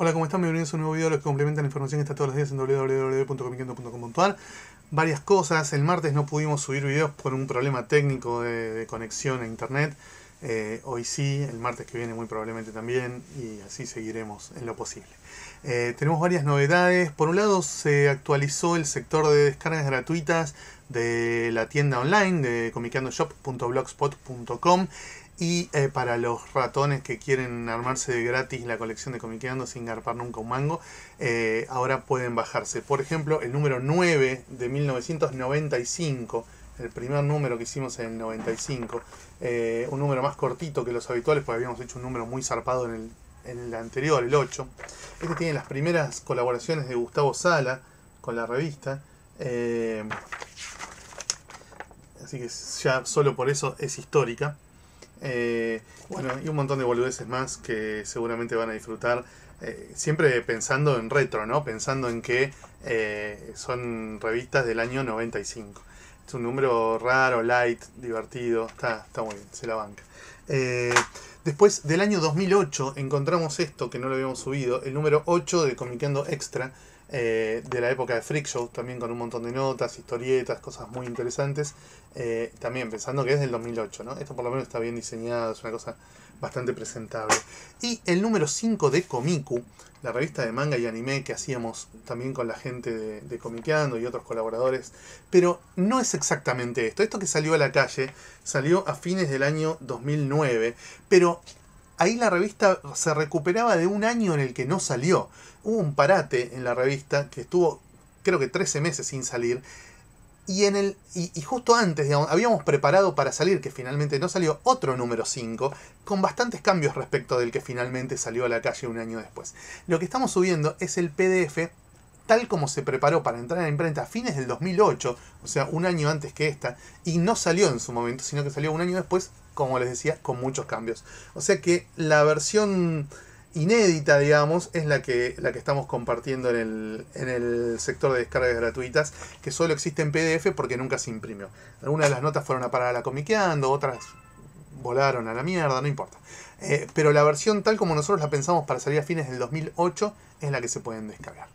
Hola, ¿cómo están? Bienvenidos a un nuevo video los que complementan la información que está todos los días en www.comicando.com.ar Varias cosas, el martes no pudimos subir videos por un problema técnico de, conexión a internet eh, Hoy sí, el martes que viene muy probablemente también y así seguiremos en lo posible eh, Tenemos varias novedades, por un lado se actualizó el sector de descargas gratuitas de la tienda online de comicando.shop.blogspot.com y eh, para los ratones que quieren armarse de gratis la colección de Comiqueando sin garpar nunca un mango, eh, ahora pueden bajarse. Por ejemplo, el número 9 de 1995, el primer número que hicimos en el 95, eh, un número más cortito que los habituales, porque habíamos hecho un número muy zarpado en el, en el anterior, el 8. Este tiene las primeras colaboraciones de Gustavo Sala con la revista. así que ya solo por eso es histórica. Eh, bueno, y un montón de boludeces más que seguramente van a disfrutar. Eh, siempre pensando en retro, ¿no? Pensando en que eh, son revistas del año 95. Es un número raro, light, divertido. Está, está muy bien, se la banca. después del año 2008 encontramos esto que no lo habíamos subido, el número 8 de Comunicando Extra, eh, de la época de Freak Show, también con un montón de notas, historietas, cosas muy interesantes. Eh, también pensando que es del 2008, ¿no? Esto por lo menos está bien diseñado, es una cosa bastante presentable. Y el número 5 de Comiku, la revista de manga y anime que hacíamos también con la gente de, de Comiqueando y otros colaboradores. Pero no es exactamente esto. Esto que salió a la calle salió a fines del año 2009. Pero ahí la revista se recuperaba de un año en el que no salió. Hubo un parate en la revista que estuvo creo que 13 meses sin salir. Y, en el, y, justo antes, habíamos preparado para salir, que finalmente no salió, otro número 5, con bastantes cambios respecto del que finalmente salió a la calle un año después. Lo que estamos subiendo es el PDF tal como se preparó para entrar en imprenta a fines del 2008, o sea, un año antes que esta, y no salió en su momento, sino que salió un año después, como les decía, con muchos cambios. O sea que la versión inédita, digamos, es la que, la que estamos compartiendo en el, sector de descargas gratuitas, que solo existe en PDF porque nunca se imprimió. Algunas de las notas fueron a parar a la comiqueando, otras volaron a la mierda, no importa. Eh, pero la versión tal como nosotros la pensamos para salir a fines del 2008 es la que se pueden descargar.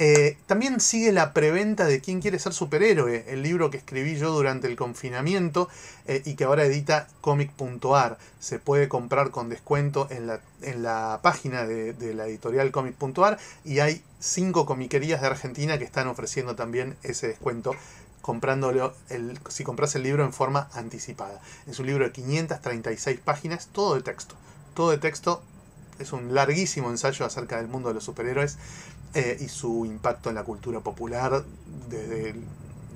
Eh, también sigue la preventa de Quién quiere ser superhéroe, el libro que escribí yo durante el confinamiento eh, y que ahora edita comic.ar. Se puede comprar con descuento en la, página de, la editorial comic.ar y hay cinco comiquerías de Argentina que están ofreciendo también ese descuento comprándolo el, si compras el libro en forma anticipada. Es un libro de 536 páginas, todo de texto. Todo de texto, es un larguísimo ensayo acerca del mundo de los superhéroes, eh, y su impacto en la cultura popular desde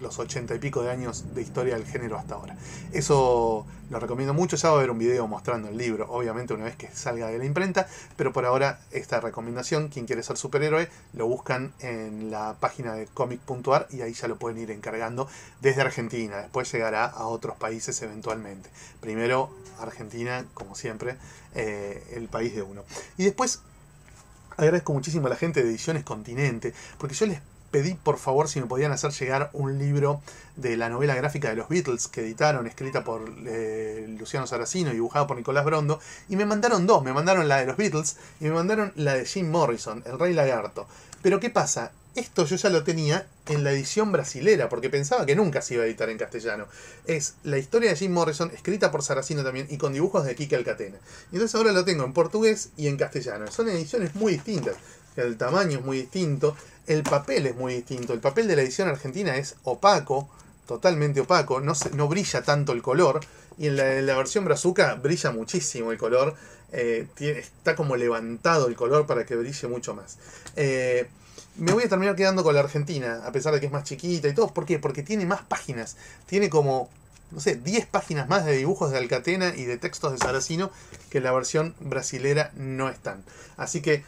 los ochenta y pico de años de historia del género hasta ahora. Eso lo recomiendo mucho, ya va a haber un video mostrando el libro, obviamente una vez que salga de la imprenta, pero por ahora esta recomendación, quien quiere ser superhéroe, lo buscan en la página de comic.ar y ahí ya lo pueden ir encargando desde Argentina, después llegará a otros países eventualmente. Primero Argentina, como siempre, eh, el país de uno. Y después agradezco muchísimo a la gente de Ediciones Continente, porque yo les pedí por favor si me podían hacer llegar un libro de la novela gráfica de los Beatles que editaron, escrita por eh, Luciano Saracino y dibujada por Nicolás Brondo, y me mandaron dos, me mandaron la de los Beatles y me mandaron la de Jim Morrison, El Rey Lagarto. Pero ¿qué pasa? Esto yo ya lo tenía en la edición brasilera, porque pensaba que nunca se iba a editar en castellano. Es la historia de Jim Morrison, escrita por Saracino también, y con dibujos de Kike Alcatena. Y entonces ahora lo tengo en portugués y en castellano. Son ediciones muy distintas. El tamaño es muy distinto, el papel es muy distinto. El papel de la edición argentina es opaco, totalmente opaco, no, no brilla tanto el color. Y en la, versión brazuca brilla muchísimo el color. Eh, está como levantado el color para que brille mucho más. Eh, me voy a terminar quedando con la Argentina, a pesar de que es más chiquita y todo. ¿Por qué? Porque tiene más páginas. Tiene como, no sé, 10 páginas más de dibujos de Alcatena y de textos de Saracino que la versión brasilera no están. Así que,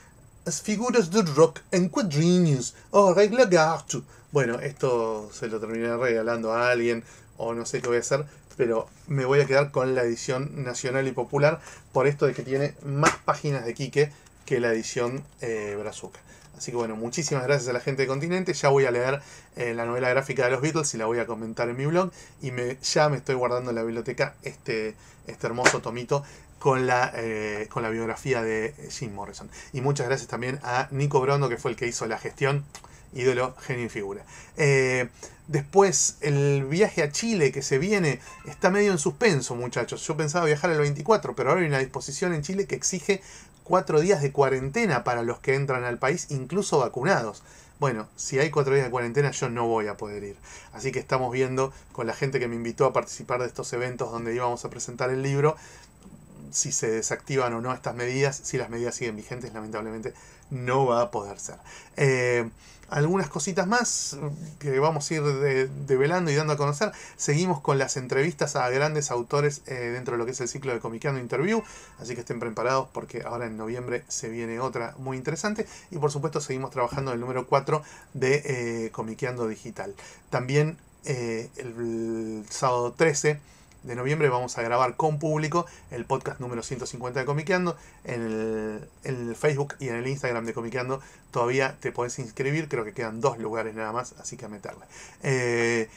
las figuras de rock en cuadrinhos, o oh, gato. Bueno, esto se lo terminé regalando a alguien, o no sé qué voy a hacer, pero me voy a quedar con la edición nacional y popular por esto de que tiene más páginas de Quique que la edición eh, Brazuca. Así que bueno, muchísimas gracias a la gente de Continente. Ya voy a leer eh, la novela gráfica de los Beatles y la voy a comentar en mi blog. Y me, ya me estoy guardando en la biblioteca este, este hermoso tomito con la, eh, con la biografía de Jim Morrison. Y muchas gracias también a Nico Brondo, que fue el que hizo la gestión. Ídolo, genio y figura. Eh, después, el viaje a Chile que se viene está medio en suspenso, muchachos. Yo pensaba viajar el 24, pero ahora hay una disposición en Chile que exige cuatro días de cuarentena para los que entran al país, incluso vacunados. Bueno, si hay cuatro días de cuarentena yo no voy a poder ir. Así que estamos viendo con la gente que me invitó a participar de estos eventos donde íbamos a presentar el libro, si se desactivan o no estas medidas, si las medidas siguen vigentes, lamentablemente no va a poder ser. Eh, algunas cositas más que vamos a ir develando y dando a conocer. Seguimos con las entrevistas a grandes autores eh, dentro de lo que es el ciclo de Comiqueando Interview, así que estén preparados porque ahora en noviembre se viene otra muy interesante. Y por supuesto seguimos trabajando en el número 4 de eh, Comiqueando Digital. También el sábado 13 de noviembre vamos a grabar con público el podcast número 150 de Comiqueando. En el, Facebook y en el Instagram de Comiqueando todavía te podés inscribir. Creo que quedan dos lugares nada más, así que a meterla. Eh,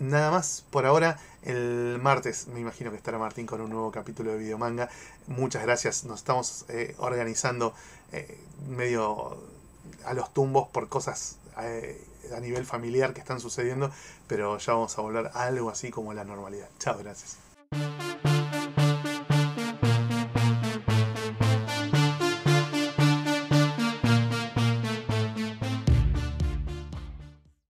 nada más por ahora. El martes me imagino que estará Martín con un nuevo capítulo de Videomanga. Muchas gracias. Nos estamos eh, organizando eh, medio a los tumbos por cosas a nivel familiar que están sucediendo, pero ya vamos a volver algo así como la normalidad. Chao, gracias.